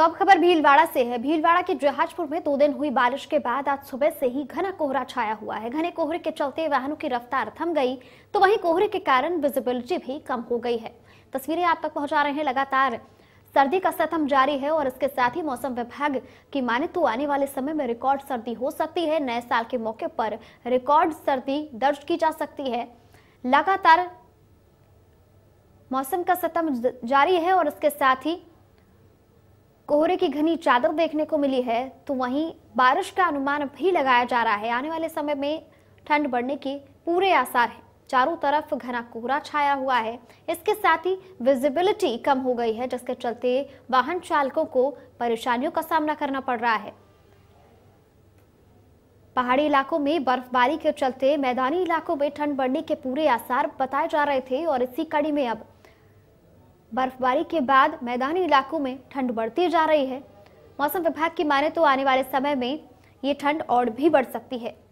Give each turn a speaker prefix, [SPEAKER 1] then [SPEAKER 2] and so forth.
[SPEAKER 1] तो अब खबर भीलवाड़ा से है भीलवाड़ा के जहाजपुर में दो दिन हुई बारिश के बाद आज सुबह से ही घना कोहरा छाया हुआ है घने कोहरे के चलते वाहनों की रफ्तार थम गई तो वहीं कोहरे के कारण विजिबिलिटी भी कम हो गई है तस्वीरें आप तक पहुंचा रहे हैं लगातार सर्दी का सतम जारी है और इसके साथ ही मौसम विभाग की माने तो आने वाले समय में रिकॉर्ड सर्दी हो सकती है नए साल के मौके पर रिकॉर्ड सर्दी दर्ज की जा सकती है लगातार मौसम का सतम जारी है और इसके साथ ही कोहरे की घनी चादर देखने को मिली है तो वहीं बारिश का अनुमान भी लगाया जा रहा है आने वाले समय में ठंड बढ़ने के पूरे आसार हैं चारों तरफ घना कोहरा छाया हुआ है इसके साथ ही विजिबिलिटी कम हो गई है जिसके चलते वाहन चालकों को परेशानियों का सामना करना पड़ रहा है पहाड़ी इलाकों में बर्फबारी के चलते मैदानी इलाकों में ठंड बढ़ने के पूरे आसार बताए जा रहे थे और इसी कड़ी में अब बर्फबारी के बाद मैदानी इलाकों में ठंड बढ़ती जा रही है मौसम विभाग की माने तो आने वाले समय में ये ठंड और भी बढ़ सकती है